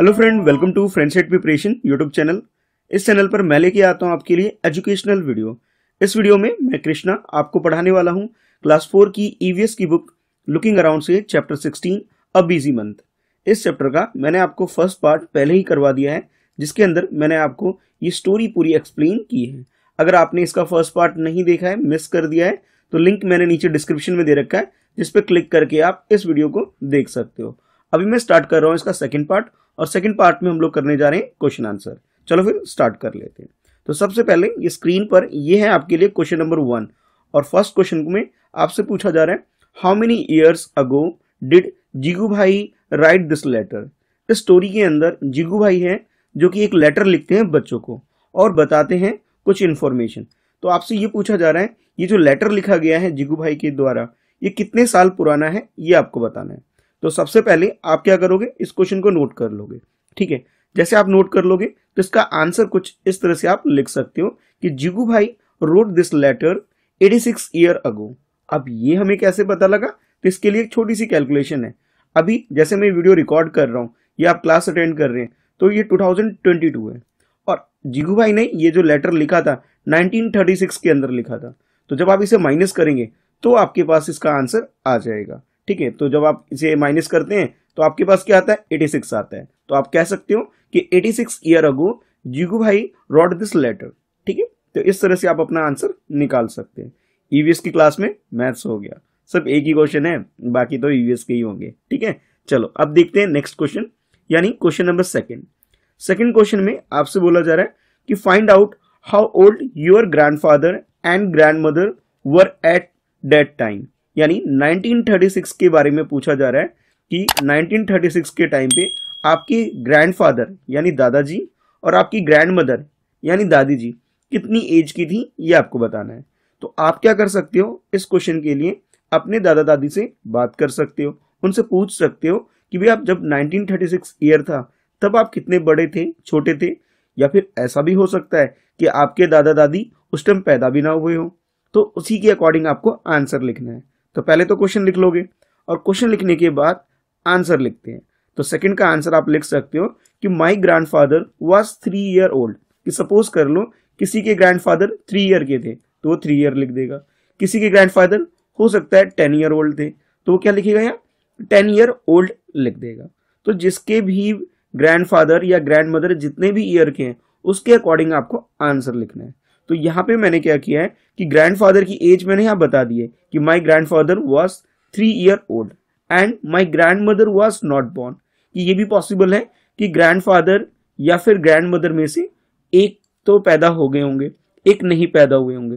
Hello friend welcome to फ्रेंडसेट preparation YouTube channel इस channel पर मैं लेके आता हूँ आपके लिए एजुकेशनल वीडियो इस वीडियो में मैं कृष्णा आपको पढ़ाने वाला हूँ क्लास फोर की ईवीएस e की बुक लुकिंग अराउंड से chapter sixteen a busy month इस चैप्टर का मैंने आपको फर्स्ट पार्ट पहले ही करवा दिया है जिसके अंदर मैंने आपको ये स्टोरी पूरी एक्सप्लेन की है अगर आपने इसका फर्स्ट पार्ट नहीं देखा है मिस कर दिया है तो लिंक मैंने नीचे डिस्क्रिप्शन में दे रखा है जिसपे क्लिक करके आप इस वीडियो को देख सकते हो अभी मैं स्टार्ट कर रहा हूँ इसका सेकेंड पार्ट और सेकेंड पार्ट में हम लोग करने जा रहे हैं क्वेश्चन आंसर चलो फिर स्टार्ट कर लेते हैं तो सबसे पहले ये स्क्रीन पर ये है आपके लिए क्वेश्चन नंबर वन और फर्स्ट क्वेश्चन में आपसे पूछा जा रहा है how many years ago did Jigu bhai write this letter इस स्टोरी के अंदर जिगू भाई है जो कि एक लेटर लिखते हैं बच्चों को और बताते हैं कुछ इन्फॉर्मेशन तो आपसे ये पूछा जा रहा है ये जो लेटर लिखा गया है जिगू भाई के द्वारा ये कितने साल पुराना है ये आपको बताना है तो सबसे पहले आप क्या करोगे इस क्वेश्चन को नोट कर लोगे ठीक है जैसे आप नोट कर लोगे तो इसका आंसर कुछ इस तरह से आप लिख सकते हो कि Jigu bhai wrote this letter 86 year ago अब ये हमें कैसे पता लगा तो इसके लिए एक छोटी सी कैलकुलेशन है अभी जैसे मैं वीडियो रिकॉर्ड कर रहा हूँ या आप क्लास अटेंड कर रहे हैं तो ये 2022 है और जिगू भाई ने ये जो लेटर लिखा था 1936 के अंदर लिखा था तो जब आप इसे माइनस करेंगे तो आपके पास इसका आंसर आ जाएगा ठीक है तो जब आप इसे माइनस करते हैं तो आपके पास क्या आता है एटी सिक्स आता है तो आप कह सकते हो कि eighty six year ago Jigu bhai wrote this letter ठीक है तो इस तरह से आप अपना आंसर निकाल सकते हैं ईवीएस e की क्लास में मैथ्स हो गया सब एक ही क्वेश्चन है बाकी तो ईवीएस e के ही होंगे ठीक है चलो अब देखते हैं नेक्स्ट क्वेश्चन यानी question number second second question में आपसे बोला जा रहा है कि find out how old your grand and grand were at that time यानी 1936 के बारे में पूछा जा रहा है कि 1936 के टाइम पे आपके ग्रैंडफादर यानी दादाजी और आपकी ग्रैंड मदर यानी दादी जी कितनी एज की थी ये आपको बताना है तो आप क्या कर सकते हो इस क्वेश्चन के लिए अपने दादा दादी से बात कर सकते हो उनसे पूछ सकते हो कि भाई आप जब 1936 ईयर था तब आप कितने बड़े थे छोटे थे या फिर ऐसा भी हो सकता है कि आपके दादा दादी उस टाइम पैदा भी ना हुए हों तो उसी के अकॉर्डिंग आपको आंसर लिखना है तो पहले तो क्वेश्चन लिख लोगे और क्वेश्चन लिखने के बाद आंसर लिखते हैं तो सेकंड का आंसर आप लिख सकते हो कि my grandfather was three year old कि सपोज कर लो किसी के ग्रैंडफादर थ्री ईयर के थे तो वो थ्री ईयर लिख देगा किसी के ग्रैंडफादर हो सकता है टेन ईयर ओल्ड थे तो वो क्या लिखेगा यहाँ टेन ईयर ओल्ड लिख देगा तो जिसके भी ग्रैंड या ग्रैंड मदर जितने भी ईयर के हैं उसके अकॉर्डिंग आपको आंसर लिखना है तो यहाँ पे मैंने क्या किया है कि ग्रैंडफादर की एज मैंने यहाँ बता दी है कि my grandfather was three year old and my grandmother was not born कि ये भी पॉसिबल है कि ग्रैंडफादर या फिर ग्रैंड मदर में से एक तो पैदा हो गए होंगे एक नहीं पैदा हुए होंगे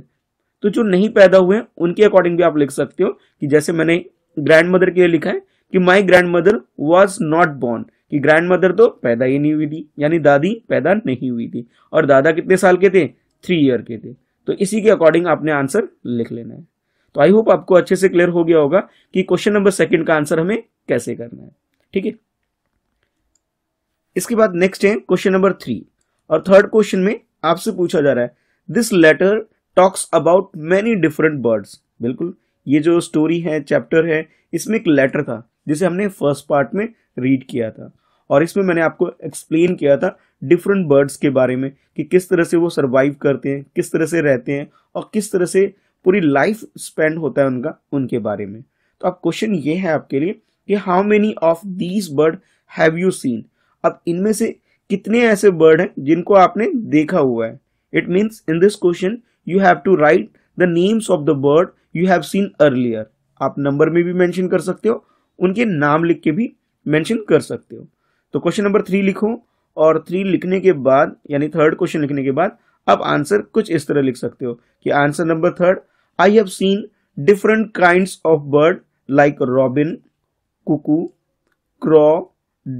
तो जो नहीं पैदा हुए उनके अकॉर्डिंग भी आप लिख सकते हो कि जैसे मैंने ग्रैंड मदर के लिए लिखा है कि my grandmother was not born कि ग्रैंड मदर तो पैदा ही नहीं हुई थी यानी दादी पैदा नहीं हुई थी और दादा कितने साल के थे थ्री ईयर के थे तो इसी के अकॉर्डिंग आपने आंसर लिख लेना है तो आई होप आपको अच्छे से क्लियर हो गया होगा कि क्वेश्चन नंबर सेकंड का आंसर हमें कैसे करना है ठीक है इसके बाद नेक्स्ट है क्वेश्चन नंबर थ्री और थर्ड क्वेश्चन में आपसे पूछा जा रहा है this letter talks about many different birds बिल्कुल ये जो स्टोरी है चैप्टर है इसमें एक लेटर था जिसे हमने फर्स्ट पार्ट में रीड किया था और इसमें मैंने आपको एक्सप्लेन किया था डिफरेंट बर्ड्स के बारे में कि किस तरह से वो सर्वाइव करते हैं किस तरह से रहते हैं और किस तरह से पूरी लाइफ स्पेंड होता है उनका उनके बारे में तो अब क्वेश्चन ये है आपके लिए कि how many of these bird have you seen अब इनमें से कितने ऐसे बर्ड हैं जिनको आपने देखा हुआ है it means in this question you have to write the names of the bird you have seen earlier आप नंबर में भी मैंशन कर सकते हो उनके नाम लिख के भी मैंशन कर सकते हो तो क्वेश्चन नंबर थ्री लिखो और थ्री लिखने के बाद यानी थर्ड क्वेश्चन लिखने के बाद आप आंसर कुछ इस तरह लिख सकते हो कि answer number third I have seen different kind of bird like robin cuckoo crow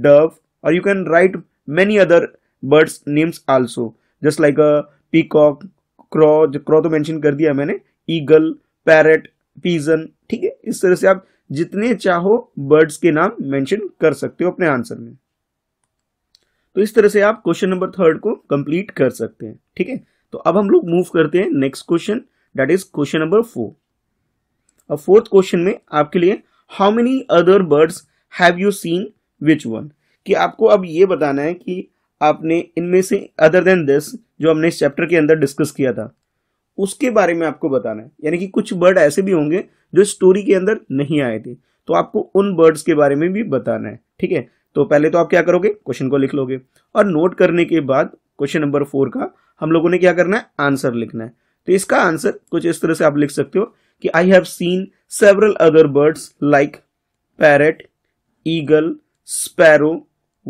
dove और you can write many other birds names also just like a peacock crow जो क्रॉ तो मैंशन कर दिया मैंने ईगल पैरट पीजन ठीक है इस तरह से आप जितने चाहो बर्ड्स के नाम मैंशन कर सकते हो अपने आंसर में तो इस तरह से आप क्वेश्चन नंबर थर्ड को कंप्लीट कर सकते हैं ठीक है तो अब हम लोग मूव करते हैं next question that is question number four अब फोर्थ क्वेश्चन में आपके लिए how many other birds have you seen which one कि आपको अब ये बताना है कि आपने इनमें से अदर देन दिस जो हमने इस चैप्टर के अंदर डिस्कस किया था उसके बारे में आपको बताना है यानी कि कुछ बर्ड ऐसे भी होंगे जो स्टोरी के अंदर नहीं आए थे तो आपको उन बर्ड्स के बारे में भी बताना है ठीक है तो पहले तो आप क्या करोगे क्वेश्चन को लिख लोगे और नोट करने के बाद क्वेश्चन नंबर फोर का हम लोगों ने क्या करना है आंसर लिखना है तो इसका आंसर कुछ इस तरह से आप लिख सकते हो कि I have seen several other birds like parrot eagle sparrow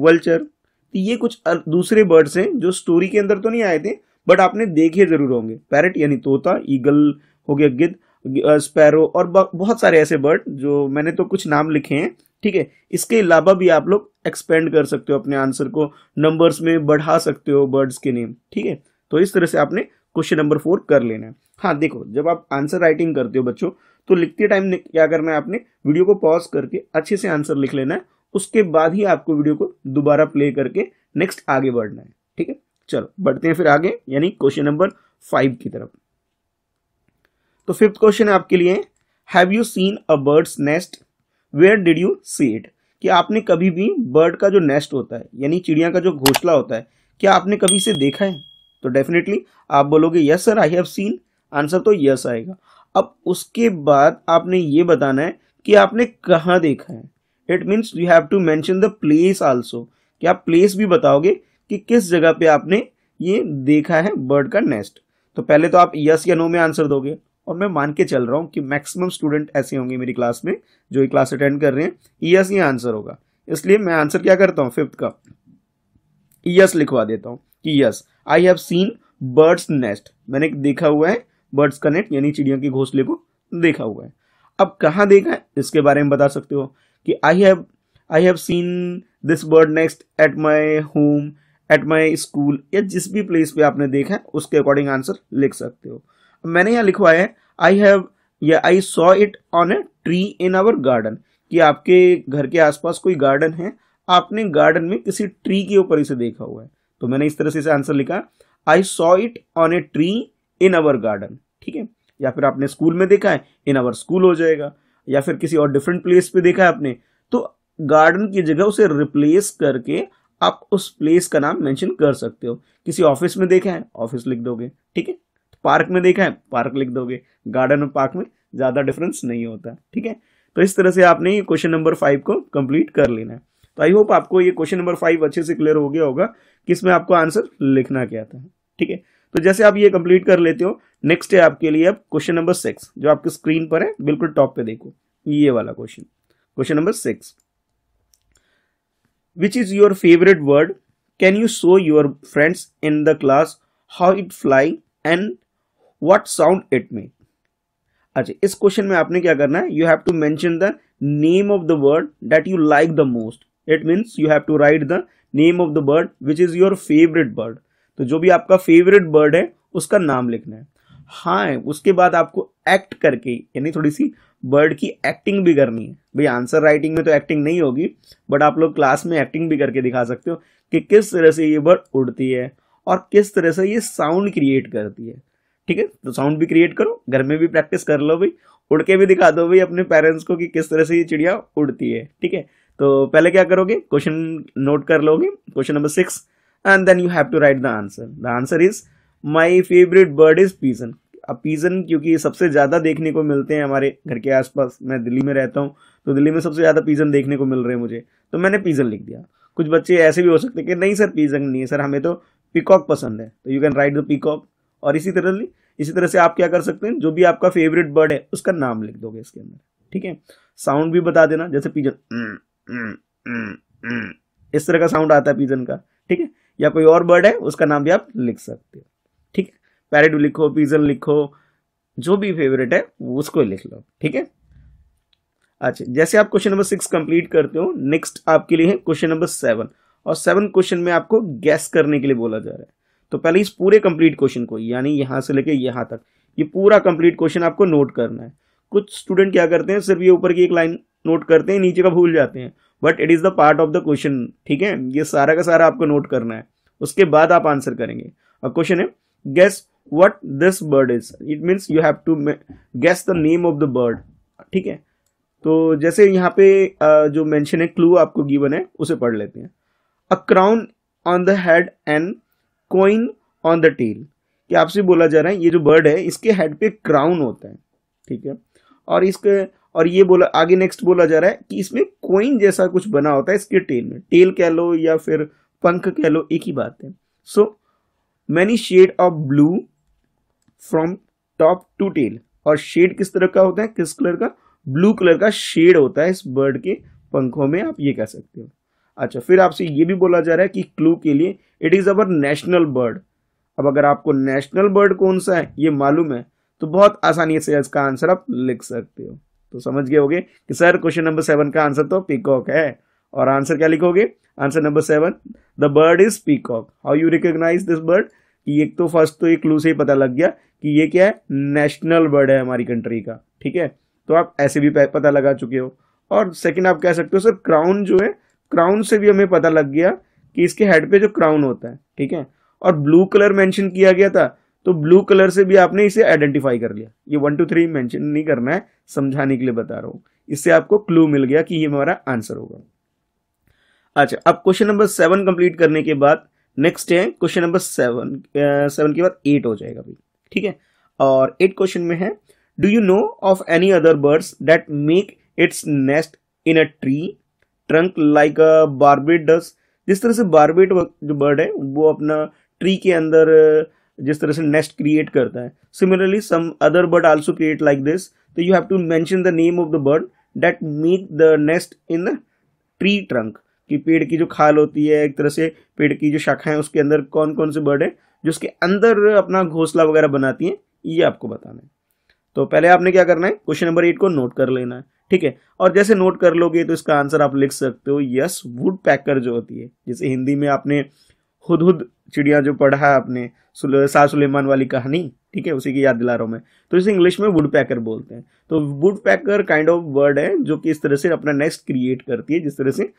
vulture तो ये कुछ दूसरे बर्ड्स हैं जो स्टोरी के अंदर तो नहीं आए थे बट आपने देखे जरूर होंगे पैरट यानी तोता ईगल हो गया गिद्ध स्पैरो और बहुत सारे ऐसे बर्ड जो मैंने तो कुछ नाम लिखे हैं ठीक है इसके अलावा भी आप लोग एक्सपेंड कर सकते हो अपने आंसर को नंबर्स में बढ़ा सकते हो बर्ड्स के नेम ठीक है तो इस तरह से आपने क्वेश्चन नंबर फोर कर लेना है हाँ देखो जब आप आंसर राइटिंग करते हो बच्चों तो लिखते टाइम क्या करना है आपने वीडियो को पॉज करके अच्छे से आंसर लिख लेना है उसके बाद ही आपको वीडियो को दोबारा प्ले करके नेक्स्ट आगे बढ़ना है ठीक है चलो बढ़ते हैं फिर आगे यानी क्वेश्चन नंबर फाइव की तरफ तो फिफ्थ क्वेश्चन आपके लिए have you seen a birds nest where did you see it कि आपने कभी भी बर्ड का जो नेस्ट होता है यानी चिड़िया का जो घोसला होता है क्या आपने कभी इसे देखा है तो डेफिनेटली आप बोलोगे yes sir I have seen answer तो यस आएगा अब उसके बाद आपने ये बताना है कि आपने कहाँ देखा है it means you have to mention the place also कि आप प्लेस भी बताओगे कि किस जगह पे आपने ये देखा है बर्ड का नेस्ट तो पहले तो आप यस या नो में आंसर दोगे और मैं मान के चल रहा हूँ कि मैक्सिमम स्टूडेंट ऐसे होंगे मेरी क्लास में जो ये क्लास अटेंड कर रहे हैं ईयस ही आंसर होगा इसलिए मैं आंसर क्या करता हूँ फिफ्थ का ईयस लिखवा देता हूँ कि yes I have seen birds nest मैंने देखा हुआ है बर्ड्स का नेट यानी चिड़ियों के घोंसले को देखा हुआ है अब कहाँ देखा है इसके बारे में बता सकते हो कि I have I have seen this bird nest at my home at my school या जिस भी प्लेस पे आपने देखा है उसके अकॉर्डिंग आंसर लिख सकते हो मैंने यहाँ लिखवाया है आई हैव या I saw it on a tree in our garden कि आपके घर के आसपास कोई गार्डन है आपने गार्डन में किसी ट्री के ऊपर इसे देखा हुआ है तो मैंने इस तरह से इसे आंसर लिखा I saw it on a tree in our garden ठीक है या फिर आपने स्कूल में देखा है इन आवर स्कूल हो जाएगा या फिर किसी और डिफरेंट प्लेस पे देखा है आपने तो गार्डन की जगह उसे रिप्लेस करके आप उस प्लेस का नाम मेंशन कर सकते हो किसी ऑफिस में देखा है ऑफिस लिख दोगे ठीक है पार्क में देखा है पार्क लिख दोगे गार्डन और पार्क में ज़्यादा डिफरेंस नहीं होता ठीक है तो इस तरह से आपने ये क्वेश्चन नंबर फाइव को कंप्लीट कर लेना है तो आई होप आपको ये क्वेश्चन नंबर फाइव अच्छे से क्लियर हो गया होगा कि इसमें आपको आंसर लिखना क्या था ठीक है तो जैसे आप ये कंप्लीट कर लेते हो नेक्स्ट है आपके लिए अब क्वेश्चन नंबर सिक्स जो आपके स्क्रीन पर है बिल्कुल टॉप पे देखो ये वाला question question number six which is your favourite word can you show your friends in the class how it fly and what sound it make अच्छा इस क्वेश्चन में आपने क्या करना है you have to mention the name of the word that you like the most it means you have to write the name of the bird which is your favourite bird तो जो भी आपका favourite bird है उसका नाम लिखना है हाँ उसके बाद आपको एक्ट करके यानी थोड़ी सी बर्ड की एक्टिंग भी करनी है भाई आंसर राइटिंग में तो एक्टिंग नहीं होगी बट आप लोग क्लास में एक्टिंग भी करके दिखा सकते हो कि किस तरह से ये बर्ड उड़ती है और किस तरह से ये साउंड क्रिएट करती है ठीक है तो साउंड भी क्रिएट करो घर में भी प्रैक्टिस कर लो भाई उड़ के भी दिखा दो भाई अपने पेरेंट्स को कि किस तरह से ये चिड़िया उड़ती है ठीक है तो पहले क्या करोगे क्वेश्चन नोट कर लोगे question number six and then you have to write the answer the answer is my favourite bird is pigeon अब पीजन क्योंकि सबसे ज़्यादा देखने को मिलते हैं हमारे घर के आसपास मैं दिल्ली में रहता हूँ तो दिल्ली में सबसे ज़्यादा पीजन देखने को मिल रहे हैं मुझे तो मैंने पीजन लिख दिया कुछ बच्चे ऐसे भी हो सकते हैं कि नहीं सर पीजन नहीं है सर हमें तो पीकॉक पसंद है तो you can write the peacock और इसी तरह इसी तरह से आप क्या कर सकते हैं जो भी आपका फेवरेट बर्ड है उसका नाम लिख दोगे इसके अंदर ठीक है साउंड भी बता देना जैसे पिजन mm, mm, mm, इस तरह का साउंड आता है पिजन का ठीक है या कोई और बर्ड है उसका नाम भी आप लिख सकते हो ठीक है पैरेट लिखो पिजन लिखो जो भी फेवरेट है उसको लिख लो ठीक है अच्छा जैसे आप क्वेश्चन नंबर सिक्स कंप्लीट करते हो नेक्स्ट आपके लिए है क्वेश्चन नंबर सेवन और सेवन क्वेश्चन में आपको गैस करने के लिए बोला जा रहा है तो पहले इस पूरे कंप्लीट क्वेश्चन को यानी यहाँ से लेके यहाँ तक ये पूरा कंप्लीट क्वेश्चन आपको नोट करना है कुछ स्टूडेंट क्या करते हैं सिर्फ ये ऊपर की एक लाइन नोट करते हैं नीचे का भूल जाते हैं but it is the part of the question ठीक है ये सारा का सारा आपको नोट करना है उसके बाद आप आंसर करेंगे अब क्वेश्चन है guess what this bird is it means you have to guess the name of the bird ठीक है तो जैसे यहाँ पे जो मेंशन है क्लू आपको गिवन है उसे पढ़ लेते हैं a crown on the head and coin on the tail कि आपसे बोला जा रहा है ये जो बर्ड है इसके हेड पे क्राउन होता है ठीक है और इसके और ये बोला आगे नेक्स्ट बोला जा रहा है कि इसमें कोइन जैसा कुछ बना होता है इसके टेल में टेल कह लो या फिर पंख कह लो एक ही बात है so many shade of blue from top to tail और शेड किस तरह का होता है किस कलर का ब्लू कलर का शेड होता है इस बर्ड के पंखों में आप ये कह सकते हो अच्छा फिर आपसे ये भी बोला जा रहा है कि क्लू के लिए it is our national bird अब अगर आपको नेशनल बर्ड कौन सा है ये मालूम है तो बहुत आसानी से इसका आंसर आप लिख सकते हो तो समझ गए होगे कि सर क्वेश्चन नंबर सेवन का आंसर तो पीकॉक है और आंसर क्या लिखोगे answer number seven the bird is peacock how you recognise this bird कि एक तो फर्स्ट तो एक क्लू से ही पता लग गया कि ये क्या है नेशनल बर्ड है हमारी कंट्री का ठीक है तो आप ऐसे भी पता लगा चुके हो और सेकंड आप कह सकते हो सर क्राउन जो है क्राउन से भी हमें पता लग गया कि इसके हेड पे जो क्राउन होता है ठीक है और ब्लू कलर मेंशन किया गया था तो ब्लू कलर से भी आपने इसे आइडेंटिफाई कर लिया ये वन टू थ्री मेंशन नहीं करना है समझाने के लिए बता रहा हूँ इससे आपको क्लू मिल गया कि ये हमारा आंसर होगा अच्छा अब क्वेश्चन नंबर सेवन कंप्लीट करने के बाद नेक्स्ट है क्वेश्चन नंबर सेवन सेवन के बाद एट हो जाएगा भाई ठीक है और एट क्वेश्चन में है do you know of any other birds that make its nest in a tree trunk like barbet does जिस तरह से बारबेट जो बर्ड है वो अपना ट्री के अंदर जिस तरह से नेस्ट क्रिएट करता है similarly some other bird also create like this तो you have to mention the name of the bird that make the nest in the tree trunk कि पेड़ की जो खाल होती है एक तरह से पेड़ की जो शाखाएं उसके अंदर कौन कौन से बर्ड है जो उसके अंदर अपना घोंसला वगैरह बनाती हैं ये आपको बताना है तो पहले आपने क्या करना है क्वेश्चन नंबर एट को नोट कर लेना है ठीक है और जैसे नोट कर लोगे तो इसका आंसर आप लिख सकते हो यस वुड पैकर जो होती है जैसे हिंदी में आपने हुद हुद चिड़िया जो पढ़ा है आपने शाह सुलेमान वाली कहानी ठीक है उसी की याद दिला रहा हूँ मैं तो इसे इंग्लिश में वुड पैकर बोलते हैं तो woodpecker kind of bird है जो कि इस तरह से अपना नेक्स्ट क्रिएट करती है जिस तरह से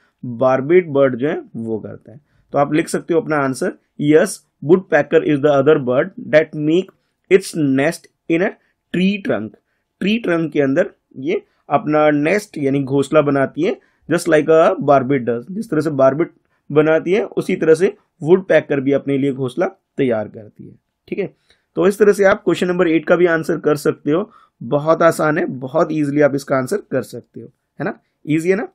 बारबेट बर्ड जो है वो करता है तो आप लिख सकते हो अपना answer yes woodpecker is the other bird that make its nest in a tree trunk tree trunk के अंदर ये अपना नेस्ट यानी घोसला बनाती है just like a barbet does जिस तरह से बारबिट बनाती है उसी तरह से वुड पैक कर भी अपने लिए घोसला तैयार करती है ठीक है तो इस तरह से आप क्वेश्चन नंबर एट का भी आंसर कर सकते हो बहुत आसान है बहुत ईजिली आप इसका आंसर कर सकते हो है ना ईजी है ना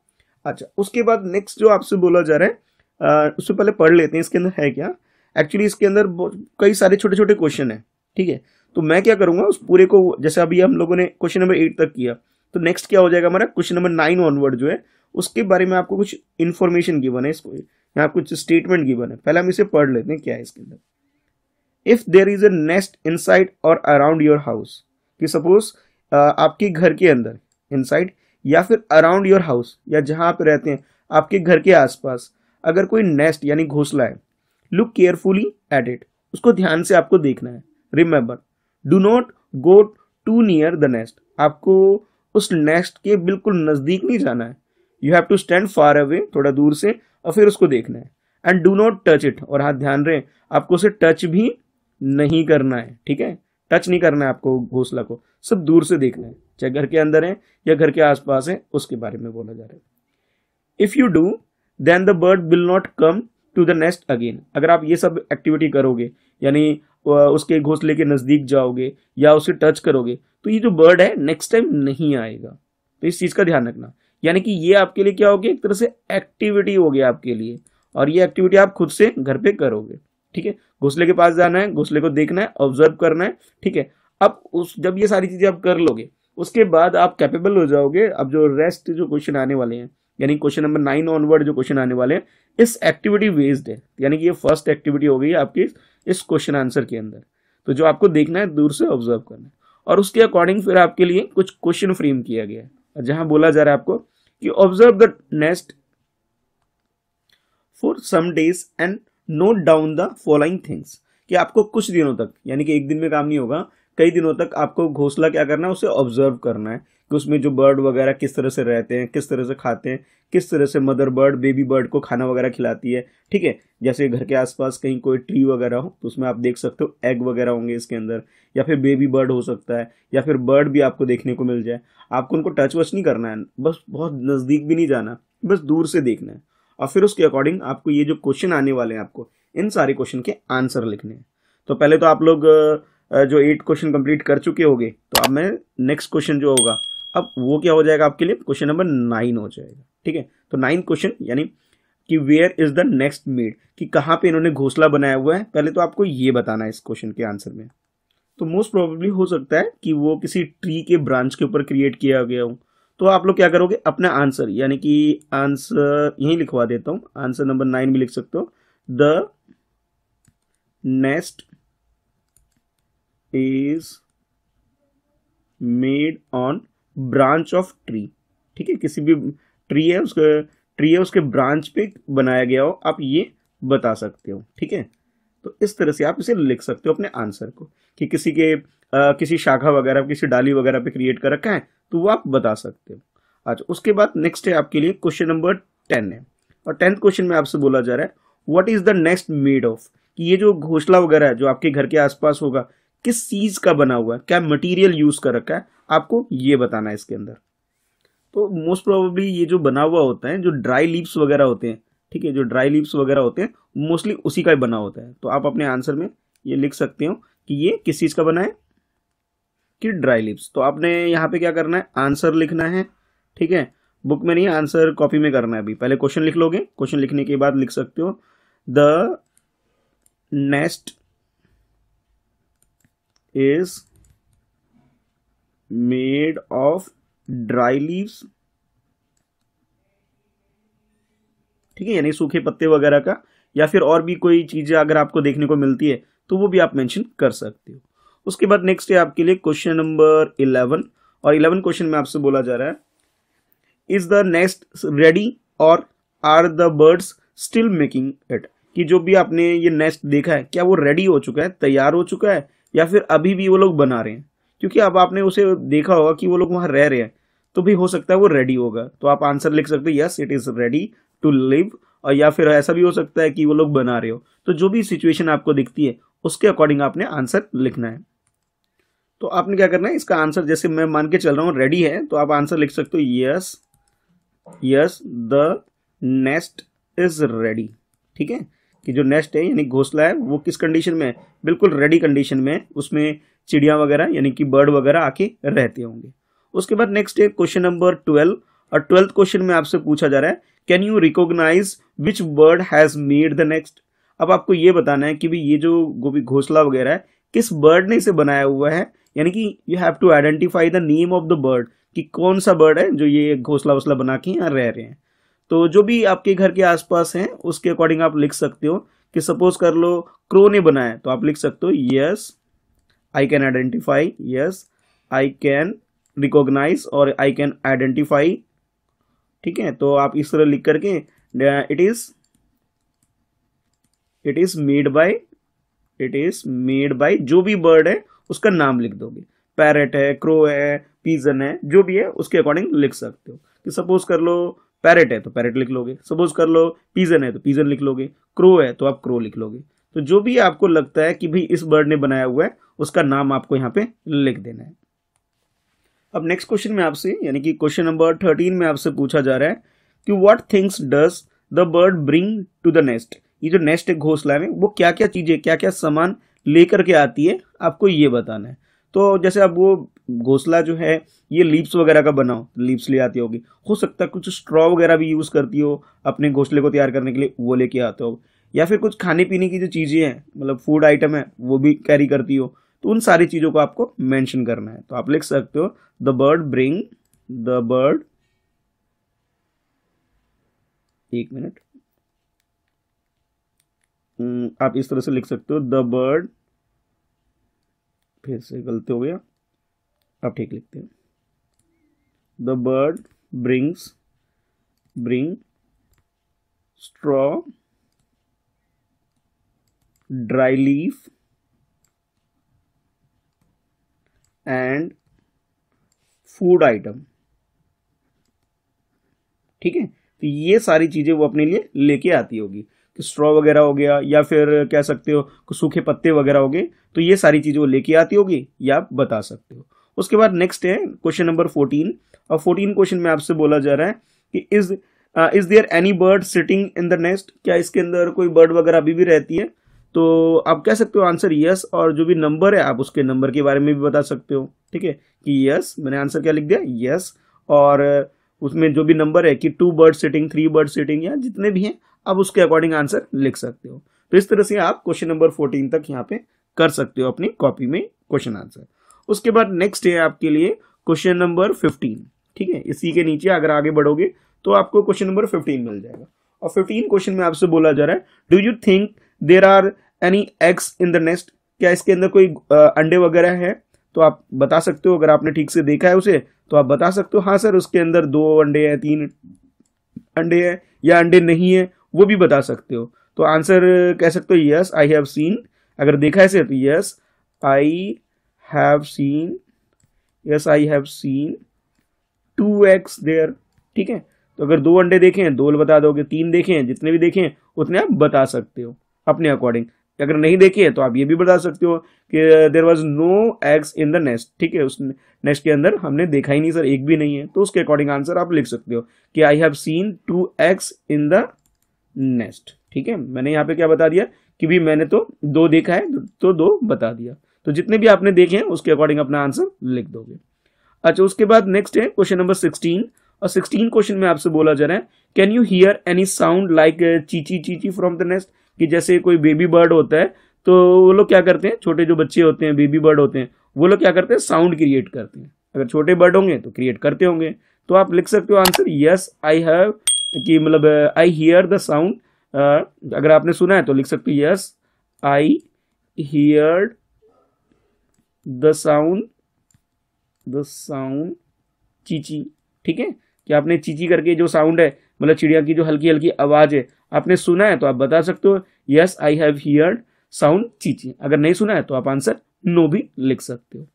अच्छा उसके बाद नेक्स्ट जो आपसे बोला जा रहा है उससे पहले पढ़ लेते हैं इसके अंदर है क्या एक्चुअली इसके अंदर कई सारे छोटे छोटे क्वेश्चन है ठीक है तो मैं क्या करूंगा उस पूरे को जैसे अभी हम लोगों ने क्वेश्चन नंबर एट तक किया तो नेक्स्ट क्या हो जाएगा हमारा क्वेश्चन नंबर नाइन ऑनवर्ड जो है उसके बारे में आपको कुछ इन्फॉर्मेशन गिवन है इसको यहाँ कुछ स्टेटमेंट गिवन है पहले हम इसे पढ़ लेते हैं क्या है इसके अंदर if there is a nest side और अराउंड योर हाउस कि सपोज आपके घर के अंदर साइड या फिर अराउंड योर हाउस या जहाँ आप रहते हैं आपके घर के आसपास अगर कोई नेस्ट यानी घोसला है लुक केयरफुली एट इट उसको ध्यान से आपको देखना है remember do not go to near the nest आपको उस नेस्ट के बिल्कुल नज़दीक नहीं जाना है you have to stand far away थोड़ा दूर से और फिर उसको देखना है and do not touch it और हाथ ध्यान रहे आपको उसे टच भी नहीं करना है ठीक है टच नहीं करना है आपको घोसला को सब दूर से देखना है चाहे घर के अंदर है या घर के आसपास है उसके बारे में बोला जा रहा है if you do then the bird will not come to the nest again अगर आप ये सब एक्टिविटी करोगे यानी उसके घोंसले के नज़दीक जाओगे या उसे टच करोगे तो ये जो बर्ड है नेक्स्ट टाइम नहीं आएगा तो इस चीज़ का ध्यान रखना यानी कि ये आपके लिए क्या हो गया एक तरह से एक्टिविटी हो गया आपके लिए और ये एक्टिविटी आप खुद से घर पे करोगे ठीक है घोसले के पास जाना है घोसले को देखना है ऑब्जर्व करना है ठीक है अब उस जब ये सारी चीज़ें आप कर लोगे उसके बाद आप कैपेबल हो जाओगे अब जो रेस्ट जो क्वेश्चन आने वाले हैं यानी क्वेश्चन नंबर नाइन ऑनवर्ड जो क्वेश्चन आने वाले हैं इस एक्टिविटी बेस्ड है यानी कि ये फर्स्ट एक्टिविटी हो गई आपकी इस क्वेश्चन आंसर के अंदर तो जो आपको देखना है दूर से ऑब्जर्व करना है और उसके अकॉर्डिंग फिर आपके लिए कुछ क्वेश्चन फ्रेम किया गया है जहां बोला जा रहा है आपको कि observe the nest for some days and note down the following things कि आपको कुछ दिनों तक यानी कि एक दिन में काम नहीं होगा कई दिनों तक आपको घोंसला क्या करना है उसे ऑब्जर्व करना है कि उसमें जो बर्ड वगैरह किस तरह से रहते हैं किस तरह से खाते हैं किस तरह से मदर बर्ड बेबी बर्ड को खाना वगैरह खिलाती है ठीक है जैसे घर के आसपास कहीं कोई ट्री वगैरह हो तो उसमें आप देख सकते हो एग वगैरह होंगे इसके अंदर या फिर बेबी बर्ड हो सकता है या फिर बर्ड भी आपको देखने को मिल जाए आपको उनको टच वच नहीं करना है बस बहुत नज़दीक भी नहीं जाना बस दूर से देखना है और फिर उसके अकॉर्डिंग आपको ये जो क्वेश्चन आने वाले हैं आपको इन सारे क्वेश्चन के आंसर लिखने हैं तो पहले तो आप लोग जो एट क्वेश्चन कंप्लीट कर चुके होगे तो अब मैं नेक्स्ट क्वेश्चन जो होगा अब वो क्या हो जाएगा आपके लिए क्वेश्चन नंबर नाइन हो जाएगा ठीक है तो नाइन क्वेश्चन यानी कि where is the nest made कि कहाँ पे इन्होंने घोसला बनाया हुआ है पहले तो आपको ये बताना है इस क्वेश्चन के आंसर में तो मोस्ट प्रोबेबली हो सकता है कि वो किसी ट्री के ब्रांच के ऊपर क्रिएट किया गया हो तो आप लोग क्या करोगे अपना आंसर यानी कि आंसर यही लिखवा देता हूँ आंसर नंबर नाइन भी लिख सकते हो the nest is made on branch of tree ठीक है किसी भी ट्री है उसके ट्री है उसके ब्रांच पे बनाया गया हो आप ये बता सकते हो ठीक है तो इस तरह से आप इसे लिख सकते हो अपने आंसर को कि किसी के आ, किसी शाखा वगैरह किसी डाली वगैरह पे क्रिएट कर रखा है तो वो आप बता सकते हो अच्छा उसके बाद नेक्स्ट है आपके लिए क्वेश्चन नंबर टेन है और टेंथ क्वेश्चन में आपसे बोला जा रहा है what is the nest made of कि ये जो घोसला वगैरह है जो आपके घर के आसपास होगा किस चीज़ का बना हुआ है क्या मटेरियल यूज़ कर रखा है आपको ये बताना है इसके अंदर तो मोस्ट प्रोबेबली ये जो बना हुआ होता है जो ड्राई लीव्स वगैरह होते हैं ठीक है जो ड्राई लीव्स वगैरह होते हैं मोस्टली उसी का ही बना होता है तो आप अपने आंसर में ये लिख सकते हो कि ये किस चीज़ का बना है कि ड्राई लिप्स तो आपने यहाँ पे क्या करना है आंसर लिखना है ठीक है बुक में नहीं आंसर कॉपी में करना है अभी पहले क्वेश्चन लिख लोगे क्वेश्चन लिखने के बाद लिख सकते हो the nest is made of dry leaves ठीक है यानी सूखे पत्ते वगैरह का या फिर और भी कोई चीजें अगर आपको देखने को मिलती है तो वो भी आप मेंशन कर सकते हो उसके बाद नेक्स्ट है आपके लिए क्वेश्चन नंबर इलेवन और इलेवन क्वेश्चन में आपसे बोला जा रहा है इज द नेक्स्ट रेडी और are the birds still making it कि जो भी आपने ये नेस्ट देखा है क्या वो रेडी हो चुका है तैयार हो चुका है या फिर अभी भी वो लोग बना रहे हैं क्योंकि अब आपने उसे देखा होगा कि वो लोग वहाँ रह रहे हैं तो भी हो सकता है वो रेडी होगा तो आप आंसर लिख सकते हो yes it is ready to live और या फिर ऐसा भी हो सकता है कि वो लोग बना रहे हो तो जो भी सिचुएशन आपको दिखती है उसके अकॉर्डिंग आपने आंसर लिखना है तो आपने क्या करना है इसका आंसर जैसे मैं मान के चल रहा हूँ रेडी है तो आप आंसर लिख सकते हो yes yes the nest is ready ठीक है कि जो नेस्ट है यानी घोंसला है वो किस कंडीशन में है बिल्कुल रेडी कंडीशन में है उसमें चिड़िया वगैरह यानी कि बर्ड वगैरह आके रहते होंगे उसके बाद नेक्स्ट है क्वेश्चन नंबर ट्वेल्व और ट्वेल्थ क्वेश्चन में आपसे पूछा जा रहा है can you recognise which bird has made the nest अब आपको ये बताना है कि भाई ये जो गोभी घोसला वगैरह है किस बर्ड ने इसे बनाया हुआ है यानी कि you have to identify the name of the bird कि कौन सा बर्ड है जो ये घोसला वोसला बना के यहाँ रह रहे हैं तो जो भी आपके घर के आसपास हैं उसके अकॉर्डिंग आप लिख सकते हो कि सपोज कर लो क्रो ने बनाया तो आप लिख सकते हो yes I can identify yes I can recognise और आई कैन आइडेंटिफाई ठीक है तो आप इस तरह लिख करके it is it is made by it is made by जो भी बर्ड है उसका नाम लिख दोगे पैरट है क्रो है पीजन है जो भी है उसके अकॉर्डिंग लिख सकते हो कि सपोज कर लो पैरेट है तो पैरेट लिख लोगे सपोज कर लो पीजन है तो पीजन लिख लोगे क्रो है तो आप क्रो लिख लोगे तो जो भी आपको लगता है कि भाई इस बर्ड ने बनाया हुआ है उसका नाम आपको यहाँ पे लिख देना है अब नेक्स्ट क्वेश्चन में आपसे यानी कि क्वेश्चन नंबर थर्टीन में आपसे पूछा जा रहा है कि what things does the bird bring to the nest ये जो नेस्ट है घोसला में वो क्या क्या चीज़ें क्या क्या सामान लेकर के आती है आपको ये बताना है तो जैसे आप वो घोसला जो है ये लिप्स वगैरह का बना हो लिप्स ले आती होगी हो सकता है कुछ स्ट्रॉ वगैरह भी यूज़ करती हो अपने घोसले को तैयार करने के लिए वो लेके आते हो या फिर कुछ खाने पीने की जो चीज़ें हैं मतलब फूड आइटम है वो भी कैरी करती हो तो उन सारी चीज़ों को आपको मैंशन करना है तो आप लिख सकते हो the bird bring the bird एक मिनट हम्म, आप इस तरह से लिख सकते हो द बर्ड फिर से गलती हो गया अब ठीक लिखते हैं the bird brings bring straw dry leaf and food item ठीक है तो ये सारी चीज़ें वो अपने लिए लेके आती होगी कि स्ट्रॉ वगैरह हो गया या फिर कह सकते हो सूखे पत्ते वगैरह हो गए तो ये सारी चीज़ें वो लेके आती होगी या आप बता सकते हो उसके बाद नेक्स्ट है क्वेश्चन नंबर फोर्टीन और फोर्टीन क्वेश्चन में आपसे बोला जा रहा है कि is is there any bird sitting in the nest क्या इसके अंदर कोई बर्ड वगैरह अभी भी रहती है तो आप कह सकते हो आंसर यस और जो भी नंबर है आप उसके नंबर के बारे में भी बता सकते हो ठीक है कि यस मैंने आंसर क्या लिख दिया यस और उसमें जो भी नंबर है कि two bird sitting three bird sitting या जितने भी हैं आप उसके अकॉर्डिंग आंसर लिख सकते हो तो इस तरह से आप क्वेश्चन नंबर फोर्टीन तक यहाँ पे कर सकते हो अपनी कॉपी में क्वेश्चन आंसर उसके बाद नेक्स्ट है आपके लिए क्वेश्चन नंबर फिफ्टीन ठीक है इसी के नीचे अगर आगे बढ़ोगे तो आपको क्वेश्चन नंबर फिफ्टीन मिल जाएगा और फिफ्टीन क्वेश्चन में आपसे बोला जा रहा है do you think there are any eggs in the nest क्या इसके अंदर कोई अंडे वगैरह है तो आप बता सकते हो अगर आपने ठीक से देखा है उसे तो आप बता सकते हो हाँ सर उसके अंदर दो अंडे हैं तीन अंडे हैं या अंडे नहीं है वो भी बता सकते हो तो आंसर कह सकते हो यस आई हैव सीन अगर देखा है सर तो yes I have seen yes I have seen two eggs ठीक है तो अगर दो अंडे देखें दो बता दोगे तीन देखें जितने भी देखें उतने आप बता सकते हो अपने अकॉर्डिंग अगर नहीं देखे तो आप ये भी बता सकते हो कि there was no eggs in the nest ठीक है उस नेस्ट के अंदर हमने देखा ही नहीं सर एक भी नहीं है तो उसके अकॉर्डिंग आंसर आप लिख सकते हो कि I have seen two eggs in the nest ठीक है मैंने यहाँ पे क्या बता दिया कि भी मैंने तो दो देखा है तो दो बता दिया तो जितने भी आपने देखे हैं उसके अकॉर्डिंग अपना आंसर लिख दोगे अच्छा उसके बाद नेक्स्ट है क्वेश्चन नंबर सिक्सटीन और सिक्सटीन क्वेश्चन में आपसे बोला जा रहा है can you hear any sound like चीची चीची फ्रॉम द नेस्ट कि जैसे कोई बेबी बर्ड होता है तो वो लोग क्या करते हैं छोटे जो बच्चे होते हैं बेबी बर्ड होते हैं वो लोग क्या करते हैं साउंड क्रिएट करते हैं अगर छोटे बर्ड होंगे तो क्रिएट करते होंगे तो आप लिख सकते हो आंसर यस आई हैव कि मतलब आई हियर द साउंड अगर आपने सुना है तो लिख सकते हो yes I heard the sound the sound चीची ठीक है कि आपने चीची करके जो साउंड है मतलब चिड़िया की जो हल्की हल्की आवाज़ है आपने सुना है तो आप बता सकते हो yes I have heard sound चीची अगर नहीं सुना है तो आप आंसर नो भी लिख सकते हो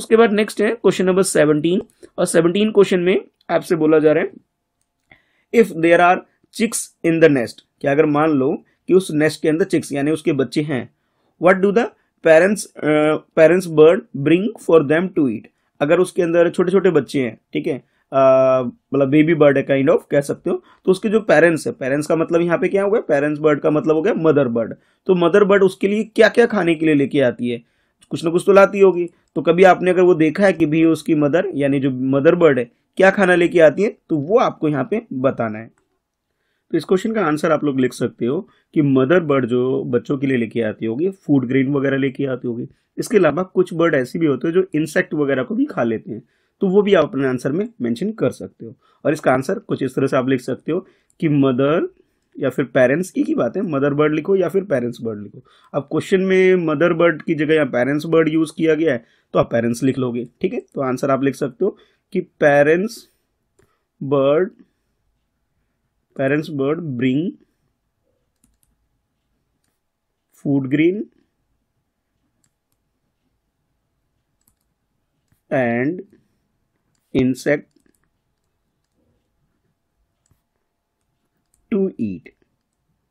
उसके बाद नेक्स्ट है क्वेश्चन नंबर सेवनटीन और सेवनटीन क्वेश्चन में आपसे बोला जा रहा है if there are chicks in the nest क्या अगर मान लो कि उस नेस्ट के अंदर चिक्स यानी उसके बच्चे हैं what do the parents parents bird bring for them to eat अगर उसके अंदर छोटे छोटे बच्चे हैं ठीक है मतलब बेबी बर्ड है काइंड ऑफ कह सकते हो तो उसके जो पेरेंट्स है पेरेंट्स का मतलब यहाँ पे क्या हो गया पेरेंट्स बर्ड का मतलब हो गया मदर बर्ड तो मदर बर्ड उसके लिए क्या क्या खाने के लिए लेके आती है कुछ ना कुछ तो लाती होगी तो कभी आपने अगर वो देखा है कि भी उसकी मदर यानी जो मदर बर्ड है क्या खाना लेके आती है तो वो आपको यहाँ पे बताना है तो इस क्वेश्चन का आंसर आप लोग लिख सकते हो कि मदर बर्ड जो बच्चों के लिए लेके आती होगी फूड ग्रेन वगैरह लेके आती होगी इसके अलावा कुछ बर्ड ऐसी भी होते हैं जो इंसेक्ट वगैरह को भी खा लेते हैं तो वो भी आप अपने आंसर में मेंशन कर सकते हो और इसका आंसर कुछ इस तरह से आप लिख सकते हो कि मदर या फिर पेरेंट्स की की बात है मदर बर्ड लिखो या फिर पेरेंट्स बर्ड लिखो अब क्वेश्चन में मदर बर्ड की जगह या पेरेंट्स बर्ड यूज़ किया गया है तो आप पेरेंट्स लिख लोगे ठीक है तो आंसर आप लिख सकते हो कि parents bird parents bird bring food green and insect to eat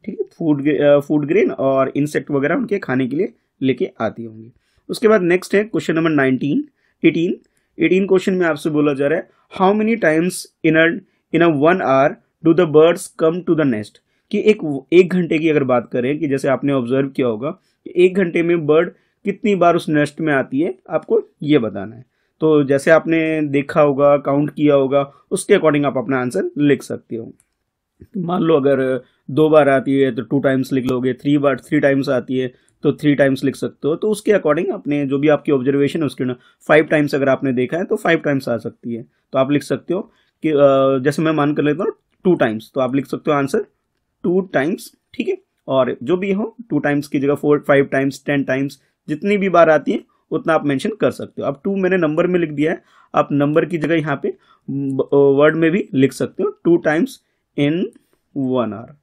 ठीक है फूड फूड ग्रेन और इंसेक्ट वगैरह उनके खाने के लिए लेके आती होंगी उसके बाद नेक्स्ट है question number nineteen eighteen eighteen question में आपसे बोला जा रहा है how many times in in a one hour do the birds come to the nest कि एक एक घंटे की अगर बात करें कि जैसे आपने ऑब्जर्व किया होगा कि एक घंटे में बर्ड कितनी बार उस नेस्ट में आती है आपको ये बताना है तो जैसे आपने देखा होगा काउंट किया होगा उसके अकॉर्डिंग आप अपना आंसर लिख सकते हो मान लो अगर दो बार आती है तो टू टाइम्स लिख लोगे थ्री बार थ्री टाइम्स आती है तो थ्री टाइम्स लिख सकते हो तो उसके अकॉर्डिंग अपने जो भी आपकी ऑब्जर्वेशन है उसके फाइव टाइम्स अगर आपने देखा है तो फाइव टाइम्स आ सकती है तो आप लिख सकते हो कि जैसे मैं मान कर लेता हूँ टू टाइम्स तो आप लिख सकते हो आंसर टू टाइम्स ठीक है और जो भी हो टू टाइम्स की जगह four five times ten times जितनी भी बार आती है उतना आप मेंशन कर सकते हो अब टू मैंने नंबर में लिख दिया है आप नंबर की जगह यहाँ पे वर्ड में भी लिख सकते हो two times in one hour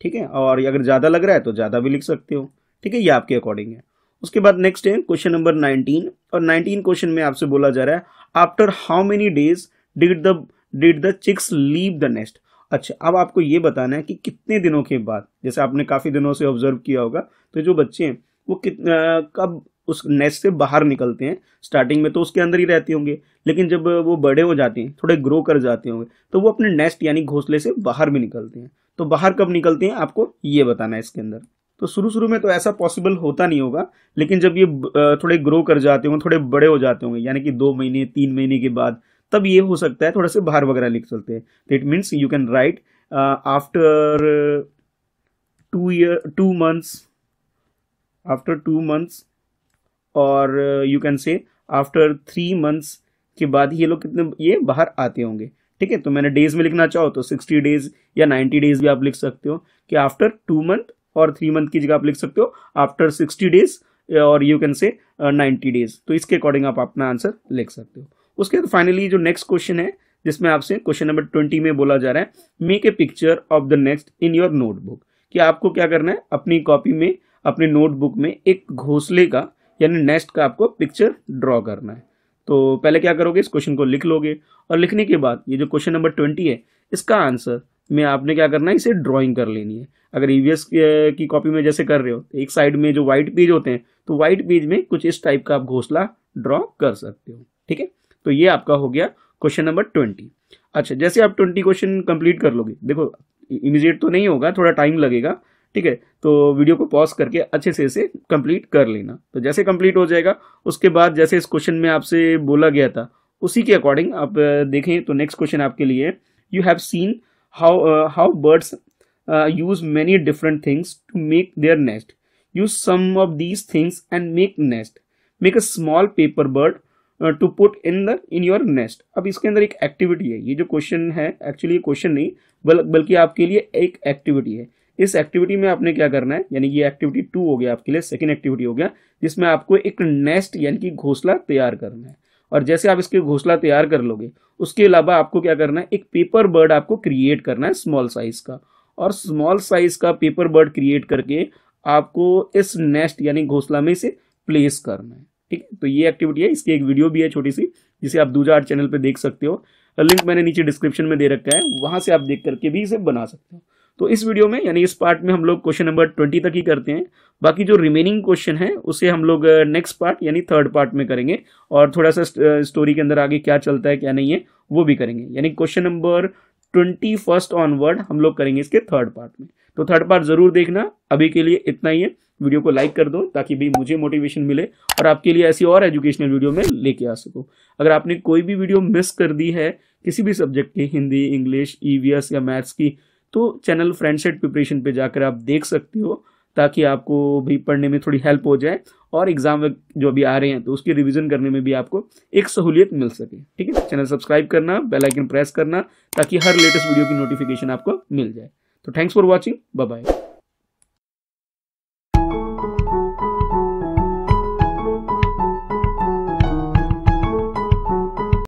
ठीक है और अगर ज़्यादा लग रहा है तो ज़्यादा भी लिख सकते हो ठीक है ये आपके अकॉर्डिंग है उसके बाद नेक्स्ट है क्वेश्चन नंबर नाइनटीन और नाइनटीन क्वेश्चन में आपसे बोला जा रहा है after how many days did the did the chicks leave the nest अच्छा अब आपको ये बताना है कि कितने दिनों के बाद जैसे आपने काफ़ी दिनों से ऑब्जर्व किया होगा तो जो बच्चे हैं वो कितने कब उस नेस्ट से बाहर निकलते हैं स्टार्टिंग में तो उसके अंदर ही रहते होंगे लेकिन जब वो बड़े हो जाते हैं थोड़े ग्रो कर जाते होंगे तो वो अपने नेस्ट यानी घोंसले से बाहर भी निकलते हैं तो बाहर कब निकलते हैं आपको ये बताना है इसके अंदर तो शुरू शुरू में तो ऐसा पॉसिबल होता नहीं होगा लेकिन जब ये थोड़े ग्रो कर जाते होंगे थोड़े बड़े हो जाते होंगे यानी कि दो महीने तीन महीने के बाद तब ये हो सकता है थोड़ा सा बाहर वगैरह लिख सकते हैं तो it means you can write after two year two months after two months और you can say after three months के बाद ये लोग कितने ये बाहर आते होंगे ठीक है तो मैंने डेज में लिखना चाहो तो सिक्सटी डेज या नाइन्टी डेज भी आप लिख सकते हो कि आफ्टर टू मंथ और थ्री मंथ की जगह आप लिख सकते हो आफ्टर सिक्सटी डेज और you can say ninety days तो इसके अकॉर्डिंग आप अपना आंसर लिख सकते हो उसके बाद फाइनली जो नेक्स्ट क्वेश्चन है जिसमें आपसे क्वेश्चन नंबर ट्वेंटी में बोला जा रहा है make a picture of the nest in your notebook कि आपको क्या करना है अपनी कॉपी में अपने नोटबुक में एक घोंसले का यानी नेक्स्ट का आपको पिक्चर ड्रॉ करना है तो पहले क्या करोगे इस क्वेश्चन को लिख लोगे और लिखने के बाद ये जो क्वेश्चन नंबर ट्वेंटी है इसका आंसर में आपने क्या करना है इसे ड्राइंग कर लेनी है अगर ईवीएस की कॉपी में जैसे कर रहे हो तो एक साइड में जो वाइट पेज होते हैं तो वाइट पेज में कुछ इस टाइप का आप घोसला ड्रॉ कर सकते हो ठीक है तो ये आपका हो गया क्वेश्चन नंबर ट्वेंटी अच्छा जैसे आप ट्वेंटी क्वेश्चन कंप्लीट कर लोगे देखो इमीजिएट तो नहीं होगा थोड़ा टाइम लगेगा ठीक है तो वीडियो को पॉज करके अच्छे से इसे कंप्लीट कर लेना तो जैसे कंप्लीट हो जाएगा उसके बाद जैसे इस क्वेश्चन में आपसे बोला गया था उसी के अकॉर्डिंग आप देखें तो नेक्स्ट क्वेश्चन आपके लिए you have seen how how birds use many different things to make their nest use some of these things and make nest make a small paper bird to put in the in your nest अब इसके अंदर एक activity है ये जो question है actually question नहीं बल, बल्कि आपके लिए एक एक्टिविटी है इस एक्टिविटी में आपने क्या करना है यानी ये एक्टिविटी टू हो गया आपके लिए सेकेंड एक्टिविटी हो गया जिसमें आपको एक नेस्ट यानी कि घोसला तैयार करना है और जैसे आप इसके घोसला तैयार कर लोगे उसके अलावा आपको क्या करना है एक पेपर बर्ड आपको क्रिएट करना है स्मॉल साइज का और स्मॉल साइज का पेपर बर्ड क्रिएट करके आपको इस नेस्ट यानी घोसला में इसे प्लेस करना है ठीक तो ये एक्टिविटी है इसकी एक वीडियो भी है छोटी सी जिसे आप दूजा आर्ट चैनल पर देख सकते हो लिंक मैंने नीचे डिस्क्रिप्शन में दे रखा है वहाँ से आप देख करके भी इसे बना सकते हो तो इस वीडियो में यानी इस पार्ट में हम लोग क्वेश्चन नंबर ट्वेंटी तक ही करते हैं बाकी जो रिमेनिंग क्वेश्चन है उसे हम लोग नेक्स्ट uh, पार्ट यानी थर्ड पार्ट में करेंगे और थोड़ा सा स्टोरी uh, के अंदर आगे क्या चलता है क्या नहीं है वो भी करेंगे यानी question number twenty first onward हम लोग करेंगे इसके थर्ड पार्ट में तो थर्ड पार्ट ज़रूर देखना अभी के लिए इतना ही है वीडियो को लाइक कर दो ताकि भी मुझे मोटिवेशन मिले और आपके लिए ऐसी और एजुकेशनल वीडियो में लेके आ सको अगर आपने कोई भी वीडियो मिस कर दी है किसी भी सब्जेक्ट की हिंदी इंग्लिश ईवीएस e या मैथ्स की तो चैनल फ्रेंडसेट प्रिपरेशन पे जाकर आप देख सकते हो ताकि आपको भी पढ़ने में थोड़ी हेल्प हो जाए और एग्ज़ाम जो अभी आ रहे हैं तो उसकी रिवीजन करने में भी आपको एक सहूलियत मिल सके ठीक है चैनल सब्सक्राइब करना बेल आइकन प्रेस करना ताकि हर लेटेस्ट वीडियो की नोटिफिकेशन आपको मिल जाए So thanks for watching. Bye bye.